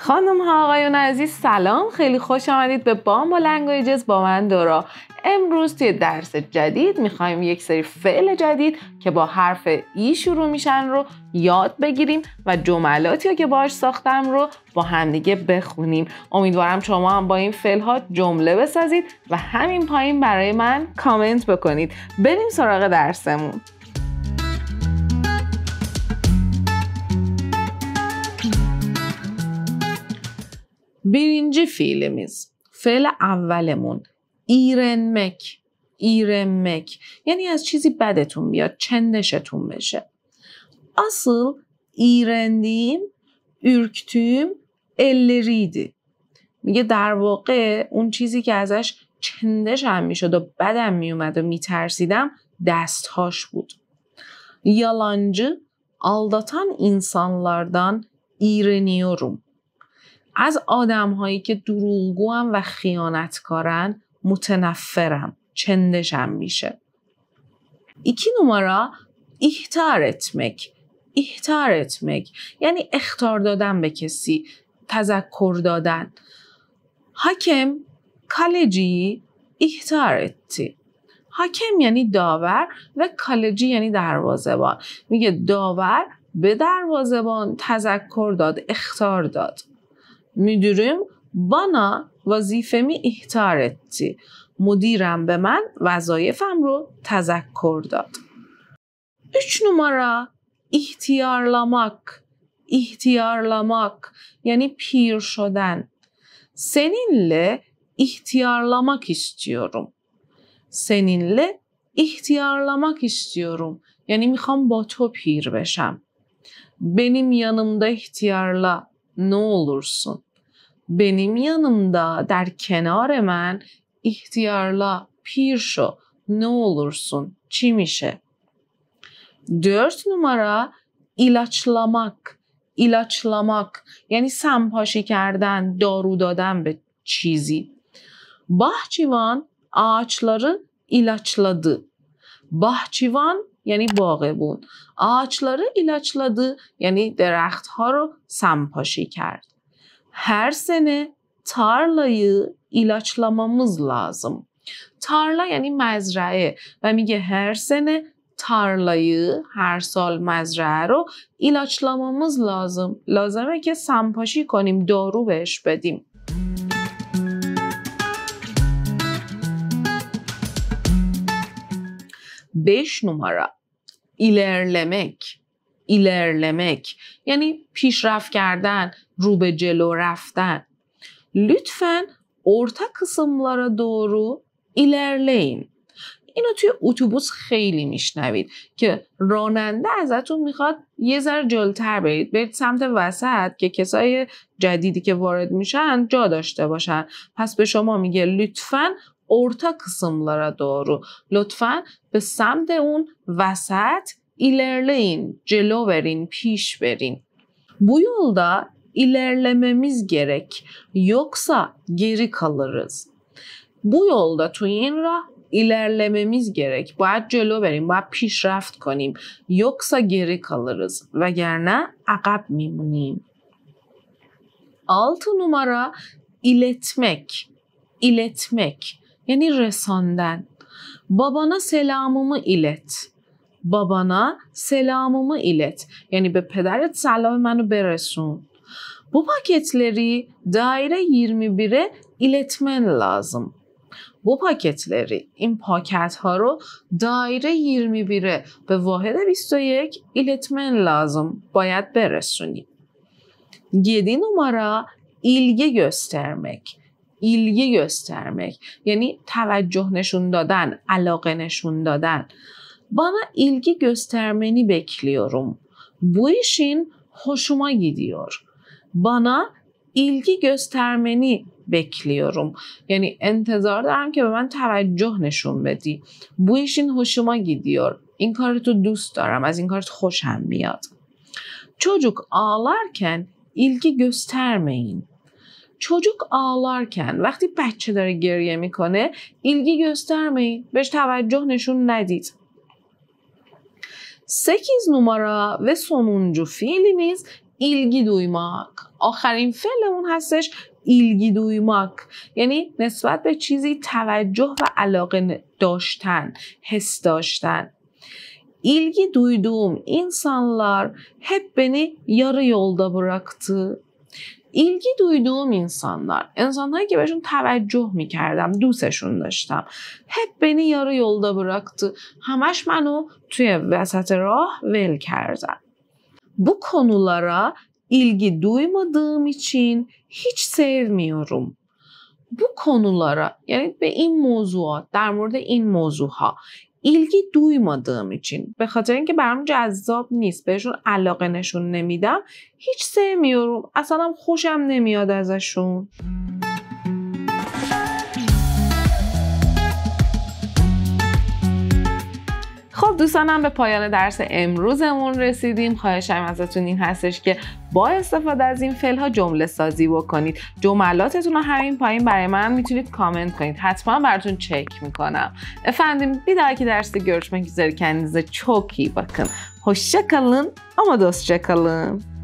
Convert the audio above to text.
خانم ها آقایون عزیز سلام خیلی خوش آمدید به بام با لنگویجز با من دورا امروز توی درس جدید میخوایم یک سری فعل جدید که با حرف ای شروع میشن رو یاد بگیریم و جملاتی رو که باش ساختم رو با همدیگه بخونیم امیدوارم شما هم با این فعل ها جمله بسازید و همین پایین برای من کامنت بکنید بریم سراغ درسمون birinci fiilimiz فعل اولمون ایرنمک ایرنمک یعنی از چیزی بدتون بیاد چندشتون بشه اصل ایرندیم ارکتیم، الریدی میگه در واقع اون چیزی که ازش چندش هم میشد و بدم میومد و میترسیدم دستهاش بود یالانجی آلداتان insanlardan ایرنیورم از آدم هایی که دروغگو هم و خیانتکارن متنفرم چندشم میشه ایکی نمارا احتارت مک احتارت مک یعنی اختار دادن به کسی تذکر دادن حاکم کالجی احتارتی. حاکم یعنی داور و کالجی یعنی دروازبان میگه داور به دروازبان تذکر داد اختار داد müdürüm bana vazifemi احتار etti. Müdürüm به من وظایفم رو تذکر داد 3 numara ihtiyarlamak ihtiyarlamak yani pir şoden seninle ihtiyarlamak istiyorum seninle ihtiyarlamak istiyorum yani میخوام با تو پیر بشم benim yanımda ihtiyarla ne olursun benim yanımda der کنار من ihtiyarla pir ne olursun çi mişe. Dört numara ilaçlamak. ilaçlamak yani سمپاشی کردن دارو دادن به چیزی bahçıvan ağaçları ilaçladı. Bahçıvan yani باغه بود. ağaçları ilaçladı yani درختها رو سمپاشی کرد. her sene ilaçlamamız lazım. Tarla یعنی مزرعه و میگه هر سنه tarlayı هر سال مزرعه رو ایلاچلامامız لازم لازمه که سمپاشی کنیم دارو بهش بدیم بش نمره ilerlemek ilerlemek یعنی پیشرفت کردن رو به جلو رفتن لطفا ارتا قسملارا دارو ایلرلین اینو توی اتوبوس خیلی میشنوید که راننده ازتون میخواد یه ذره جلوتر برید برید سمت وسط که کسای جدیدی که وارد میشن جا داشته باشن پس به شما میگه لطفا ارتا را دارو لطفا به سمت اون وسط ایلرلین جلو برین پیش برین بویولدا. ilerlememiz gerek. Yoksa geri kalırız. Bu yolda تو ilerlememiz gerek. Baید جلو بریم. باید پیشرفت کنیم. Yoksa geri kalırız. ve Vegerne عقب میمونیم. Altı numara iletmek. iletmek, Yani resanden. Babana selamımı ilet. Babana selamımı ilet. Yani be پدرت selamı منو beresun. Bu paketleri daire 21'e iletmen lazım. Bu paketleri, این پاکت ها رو دایره 21 به واحد 21 iletmen lazım. باید برسونی. 7 numara ilgi göstermek. ilgi göstermek. یعنی توجه نشون دادن، علاقه نشون دادن. Bana ilgi göstermeni bekliyorum. Bu işin hoşuma gidiyor. bana ilgi göstermeni bekliyorum. Yani انتظار دارم که به من توجه نشون بدی. بویش این hoşuma gidiyor. این کارتو دوست دارم. از این کارت خوشم میاد. Çocuk ağlarken ilgi göstermeyin. Çocuk آلارکن وقتی بچه داره گریه میکنه ilgi göstermeyin. بهش توجه نشون ندید. 8 numara ve sonuncu fiilimiz ایلگی دویماک آخرین اون هستش ایلگی دویماک یعنی نسبت به چیزی توجه و علاقه داشتن حس داشتن ایلگی دویدوم insanlar hep beni yarı yolda bıraktı. دویدوم duyduğum انسانهایی که بهشون توجه میکردم دوستشون داشتم hep بنی yarı yolدا bıraktı. همش منو توی وسط راه ول کردن. bu konulara ilgi duymadığım için hiç sevmiyorum. Bu konulara yani به این موضوع در مورد این موضوع ها ilgi duymadığım için به خاطر اینکه برام جذاب نیست بهشون علاقه نشون نمیدم هیچ sevmiyorum اصلا خوشم نمیاد ازشون دوستانم به پایان درس امروزمون رسیدیم خواهشم ازتون این هستش که با استفاده از این ها جمله سازی بکنید جملاتتون رو همین پایین برای من میتونید کامنت کنید حتما براتون چک میکنم افندیم بیدار که درس görüşmek üzere kendinize چوکی بکن. bakın. Hoşça kalın ama